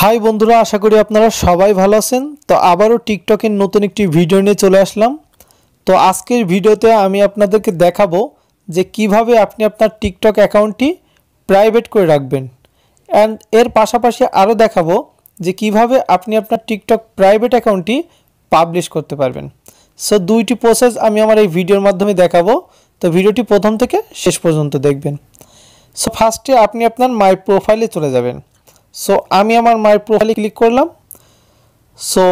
high বন্ধুরা আশা করি আপনারা সবাই ভালো আছেন তো আবারও টিকটকের নতুন একটি ভিডিও নিয়ে চলে আসলাম তো আজকের ভিডিওতে আমি আপনাদেরকে দেখাবো যে কিভাবে আপনি আপনার টিকটক অ্যাকাউন্টটি প্রাইভেট করে রাখবেন অ্যান্ড এর পাশাপাশি আরও দেখাবো যে কিভাবে আপনি আপনার টিকটক প্রাইভেট অ্যাকাউন্টটি পাবলিশ করতে পারবেন সো দুইটি প্রসেস আমি আমার এই ভিডিওর মাধ্যমে দেখাবো তো ভিডিওটি প্রথম থেকে শেষ পর্যন্ত দেখবেন সো ফার্স্টে আপনি আপনার মাই প্রোফাইলে চলে যাবেন সো আমি আমার মায়ের প্রোফাইলে ক্লিক করলাম সো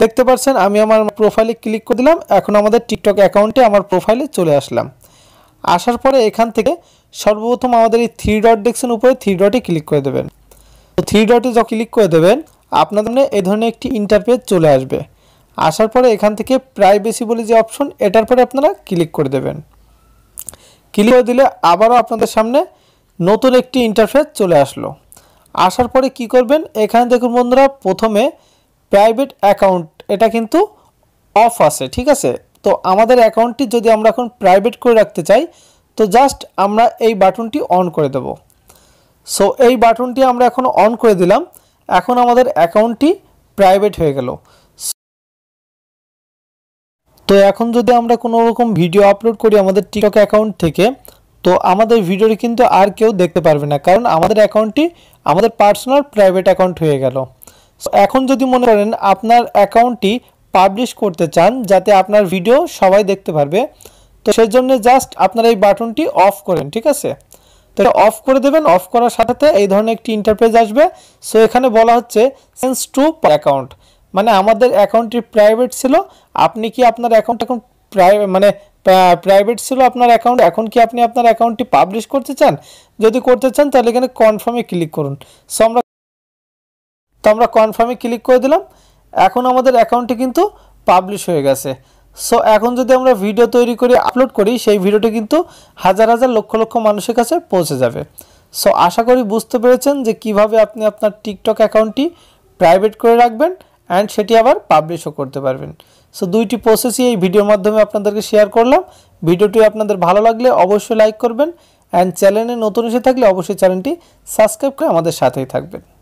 দেখতে পাচ্ছেন আমি আমার প্রোফাইলে ক্লিক করে দিলাম এখন আমাদের টিকটক অ্যাকাউন্টে আমার প্রোফাইলে চলে আসলাম আসার পরে এখান থেকে সর্বপ্রথম আমাদের এই থ্রি ডট ডেকশন উপরে থ্রি ডটে ক্লিক করে দেবেন তো থ্রি ডটে যখন ক্লিক করে দেবেন আপনাদের সামনে এ ধরনের একটি ইন্টারপেজ চলে আসবে আসার পরে এখান থেকে প্রাইভেসি বলে যে অপশন এটার পরে আপনারা ক্লিক করে দেবেন ক্লিক করে দিলে আবারও আপনাদের সামনে নতুন একটি ইন্টারফেস চলে আসলো আসার পরে কি করবেন এখানে দেখুন বন্ধুরা প্রথমে প্রাইভেট অ্যাকাউন্ট এটা কিন্তু অফ আছে ঠিক আছে তো আমাদের অ্যাকাউন্টটি যদি আমরা এখন প্রাইভেট করে রাখতে চাই তো জাস্ট আমরা এই বাটনটি অন করে দেব সো এই বাটনটি আমরা এখন অন করে দিলাম এখন আমাদের অ্যাকাউন্টটি প্রাইভেট হয়ে গেল তো এখন যদি আমরা কোনো রকম ভিডিও আপলোড করি আমাদের টিকটক অ্যাকাউন্ট থেকে তো আমাদের ভিডিওটি কিন্তু আর কেউ দেখতে পারবে না কারণ আমাদের অ্যাকাউন্টটি আমাদের পার্সোনাল প্রাইভেট অ্যাকাউন্ট হয়ে গেল এখন যদি মনে করেন আপনার অ্যাকাউন্টটি পাবলিশ করতে চান যাতে আপনার ভিডিও সবাই দেখতে পারবে তো সেই জন্য জাস্ট আপনার এই বাটনটি অফ করেন ঠিক আছে তো এটা অফ করে দেবেন অফ করার সাথে এই ধরনের একটি ইন্টারপ্রেজ আসবে সো এখানে বলা হচ্ছে সেন্স টু অ্যাকাউন্ট মানে আমাদের অ্যাকাউন্টটি প্রাইভেট ছিল আপনি কি আপনার অ্যাকাউন্ট এখন প্রাই মানে প্রাইভেট ছিল আপনার অ্যাকাউন্ট এখন কি আপনি আপনার অ্যাকাউন্টটি পাবলিশ করতে চান যদি করতে চান তাহলে এখানে কনফার্মে ক্লিক করুন সো আমরা তো আমরা কনফার্মে ক্লিক করে দিলাম এখন আমাদের অ্যাকাউন্টটি কিন্তু পাবলিশ হয়ে গেছে সো এখন যদি আমরা ভিডিও তৈরি করে আপলোড করি সেই ভিডিওটি কিন্তু হাজার হাজার লক্ষ লক্ষ মানুষের কাছে পৌঁছে যাবে সো আশা করি বুঝতে পেরেছেন যে কিভাবে আপনি আপনার টিকটক অ্যাকাউন্টটি প্রাইভেট করে রাখবেন অ্যান্ড সেটি আবার পাবলিশও করতে পারবেন সো দুইটি প্রসেসই এই ভিডিওর মাধ্যমে আপনাদেরকে শেয়ার করলাম ভিডিওটি আপনাদের ভালো লাগলে অবশ্যই লাইক করবেন অ্যান্ড চ্যানেলে নতুন এসে থাকলে অবশ্যই চ্যানেলটি সাবস্ক্রাইব করে আমাদের সাথেই থাকবেন